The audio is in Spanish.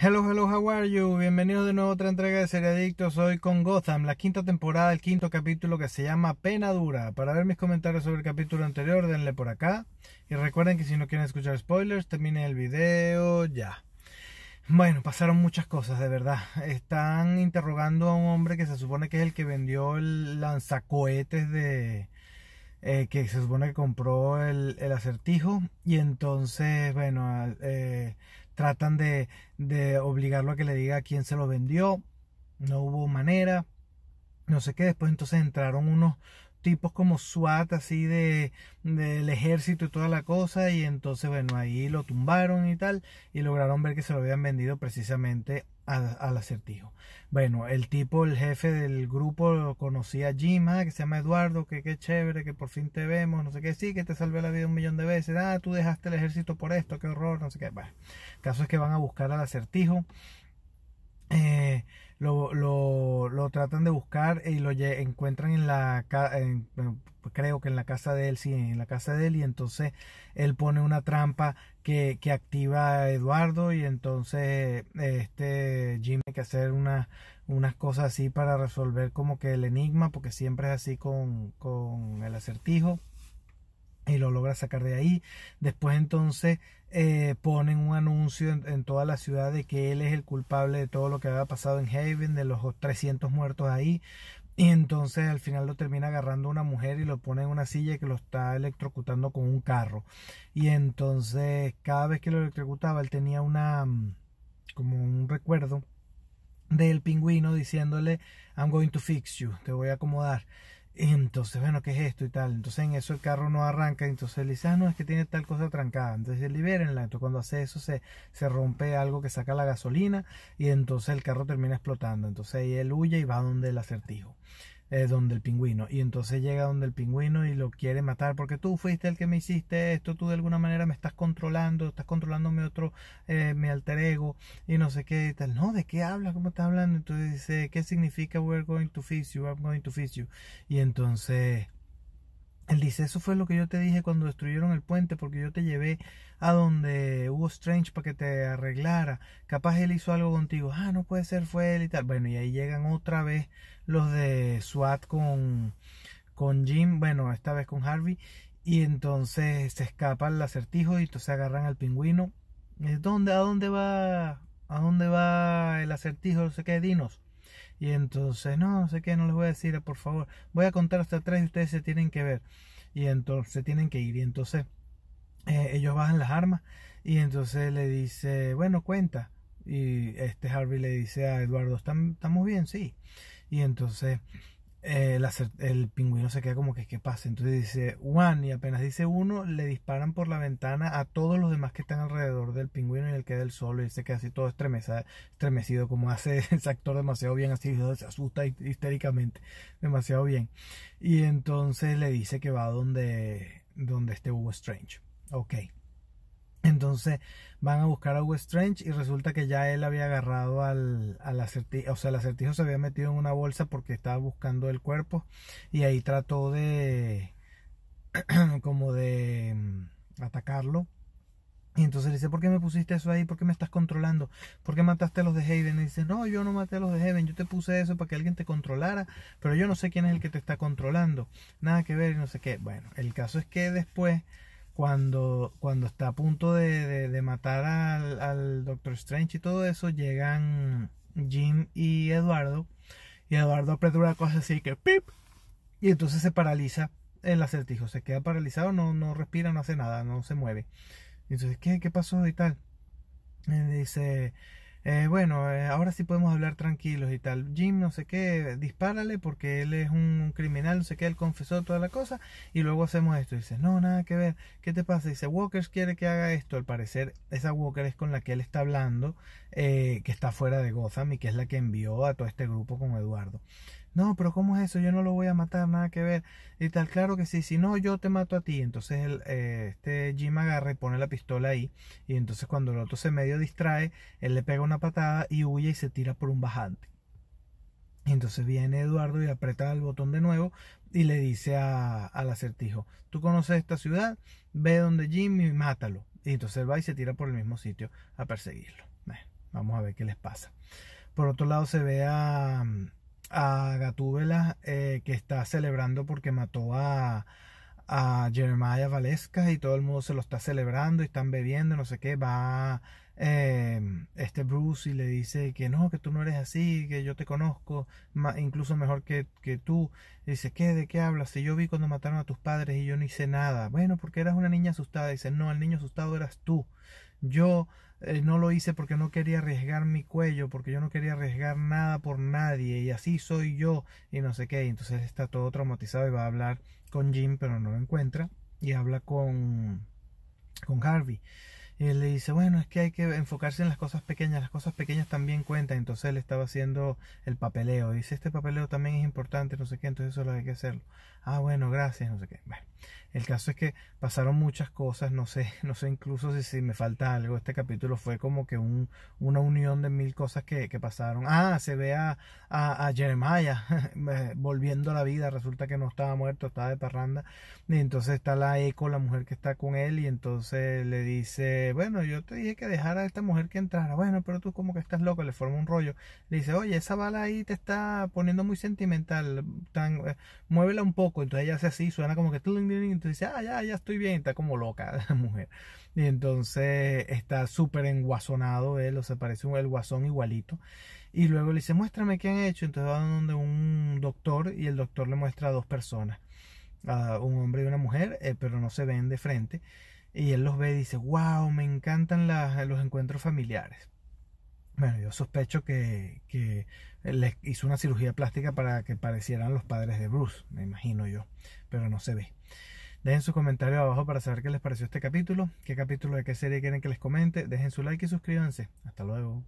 Hello, hello, how are you? Bienvenidos de nuevo a otra entrega de Adictos Soy con Gotham, la quinta temporada, el quinto capítulo que se llama Pena Dura. Para ver mis comentarios sobre el capítulo anterior, denle por acá. Y recuerden que si no quieren escuchar spoilers, terminen el video ya. Bueno, pasaron muchas cosas, de verdad. Están interrogando a un hombre que se supone que es el que vendió el lanzacohetes de, eh, que se supone que compró el, acertijo y entonces, bueno, eh, tratan de, obligarlo a que le diga a quién se lo vendió, no hubo manera, no sé qué, después entonces entraron unos tipos como SWAT así de del ejército y toda la cosa y entonces bueno ahí lo tumbaron y tal y lograron ver que se lo habían vendido precisamente al, acertijo. Bueno, el tipo, el jefe del grupo, conocía a Jima, ah, que se llama Eduardo, que qué chévere, que por fin te vemos, no sé qué, sí, que te salvé la vida un millón de veces, ah, tú dejaste el ejército por esto, qué horror, no sé qué. Bueno, caso es que van a buscar al acertijo. Eh, lo, lo, tratan de buscar y lo encuentran en la pues creo que en la casa de él, sí, en la casa de él, y entonces él pone una trampa que, que activa a Eduardo y entonces este Jim tiene que hacer unas cosas así para resolver como que el enigma, porque siempre es así con, con el acertijo y lo logra sacar de ahí. Después entonces eh, ponen un anuncio en, toda la ciudad de que él es el culpable de todo lo que había pasado en Haven, de los 300 muertos ahí. Y entonces al final lo termina agarrando una mujer y lo pone en una silla que lo está electrocutando con un carro. Y entonces cada vez que lo electrocutaba él tenía una mm, como un recuerdo del pingüino diciéndole I'm going to fix you, te voy a acomodar entonces, bueno, ¿qué es esto y tal? Entonces en eso el carro no arranca, entonces él ah, es que tiene tal cosa trancada, entonces liberenla, entonces cuando hace eso se, se rompe algo que saca la gasolina y entonces el carro termina explotando, entonces ahí él huye y va donde el acertijo eh, donde el pingüino. Y entonces llega donde el pingüino y lo quiere matar porque tú fuiste el que me hiciste esto, tú de alguna manera me estás controlando, estás controlando mi otro, eh, mi alter ego y no sé qué y tal. No, ¿de qué hablas? ¿Cómo estás hablando? Entonces dice, ¿qué significa we're going to fix you? I'm going to fix you. Y entonces él dice, eso fue lo que yo te dije cuando destruyeron el puente, porque yo te llevé a donde hubo Strange para que te arreglara. Capaz él hizo algo contigo. Ah, no puede ser, fue él y tal. Bueno, y ahí llegan otra vez los de SWAT con, con Jim, bueno, esta vez con Harvey. Y entonces se escapa el acertijo y se agarran al pingüino. Eh, ¿Dónde, ¿A dónde va? ¿A dónde va el acertijo? No sé qué, dinos. Y entonces, no, sé qué, no les voy a decir, por favor, voy a contar hasta tres y ustedes se tienen que ver. Y entonces se tienen que ir. Y entonces eh, ellos bajan las armas y entonces le dice, bueno, cuenta. Y este Harvey le dice a Eduardo, ¿estamos bien? Sí. Y entonces el, pingüino se queda como que, ¿qué pasa? Entonces dice one y apenas dice uno, le disparan por la ventana a todos los demás que están alrededor del pingüino y él queda el solo y se queda así todo estremecido, como hace ese actor demasiado bien, así se asusta histéricamente, demasiado bien. Y entonces le dice que va donde, donde este Hugo Strange. Ok. Entonces van a buscar a Hugo Strange y resulta que ya él había agarrado al, al acertijo, o sea, el acertijo se había metido en una bolsa porque estaba buscando el cuerpo y ahí trató de como de mm, atacarlo. Y entonces le dice, ¿por qué me pusiste eso ahí? ¿Por qué me estás controlando? ¿Por qué mataste a los de Haven? Y dice, no, yo no maté a los de Haven, yo te puse eso para que alguien te controlara, pero yo no sé quién es el que te está controlando. Nada que ver y no sé qué. Bueno, el caso es que después cuando, cuando está a punto de, matar al, Doctor Strange y todo eso, llegan Jim y Eduardo. Y Eduardo aprieta una cosa así que ¡pip! Y entonces se paraliza el acertijo. Se queda paralizado, no, no respira, no hace nada, no se mueve. entonces, ¿qué, pasó y tal? dice eh, bueno, eh, ahora sí podemos hablar tranquilos y tal. Jim, no sé qué, dispárale porque él es un criminal, no sé qué, él confesó toda la cosa y luego hacemos esto. Y dice, no, nada que ver, ¿qué te pasa? dice, Walker quiere que haga esto. Al parecer, esa Walker es con la que él está hablando, eh, que está fuera de Gotham y que es la que envió a todo este grupo con Eduardo no, pero ¿cómo es eso? Yo no lo voy a matar, nada que ver. Y tal, claro que sí, si no, yo te mato a ti. Entonces el, eh, este Jim agarra y pone la pistola ahí. Y entonces cuando el otro se medio distrae, él le pega una patada y huye y se tira por un bajante. Y entonces viene Eduardo y aprieta el botón de nuevo y le dice al acertijo, tú conoces esta ciudad, ve donde Jim y mátalo. Y entonces él va y se tira por el mismo sitio a perseguirlo. vamos a ver qué les pasa. Por otro lado se ve a a Gatúbela eh, que está celebrando porque mató a, a Jeremiah Valesca y todo el mundo se lo está celebrando y están bebiendo, no sé qué, va eh, este Bruce y le dice que no, que tú no eres así, que yo te conozco, incluso mejor que, que tú. Y dice, ¿qué? ¿De qué hablas? Si yo vi cuando mataron a tus padres y yo no hice nada. Bueno, porque eras una niña asustada. Y dice, no, el niño asustado eras tú. Yo eh, no lo hice porque no quería arriesgar mi cuello, porque yo no quería arriesgar nada por nadie, y así soy yo, y no sé qué. Y entonces está todo traumatizado y va a hablar con Jim, pero no lo encuentra, y habla con, con Harvey. Y él le dice, bueno, es que hay que enfocarse en las cosas pequeñas, las cosas pequeñas también cuentan. Entonces él estaba haciendo el papeleo. Dice, este papeleo también es importante, no sé qué, entonces eso lo hay que hacerlo. Ah, bueno, gracias, no sé qué. Bueno, el caso es que pasaron muchas cosas, no sé, no sé incluso si, si me falta algo. Este capítulo fue como que un, una unión de mil cosas que, pasaron. Ah, se ve a, a, a Jeremiah eh, volviendo a la vida, resulta que no estaba muerto, estaba de parranda. Y entonces está la eco, la mujer que está con él, y entonces le dice bueno, yo te dije que dejara a esta mujer que entrara. Bueno, pero tú como que estás loco, le forma un rollo. Le dice, oye, esa bala ahí te está poniendo muy sentimental, tan, eh, muévela un poco. Entonces ella hace así, suena como que... Entonces dice, ah, ya, ya estoy bien, está como loca la mujer. Y entonces está súper enguasonado él, o sea, parece el guasón igualito. Y luego le dice, muéstrame qué han hecho. Entonces va donde un doctor y el doctor le muestra a dos personas. A un hombre y una mujer, eh, pero no se ven de frente. Y él los ve y dice, wow, me encantan los encuentros familiares. Bueno, yo sospecho que, que les hizo una cirugía plástica para que parecieran los padres de Bruce, me imagino yo, pero no se ve. Dejen su comentario abajo para saber qué les pareció este capítulo, qué capítulo de qué serie quieren que les comente, dejen su like y suscríbanse. Hasta luego.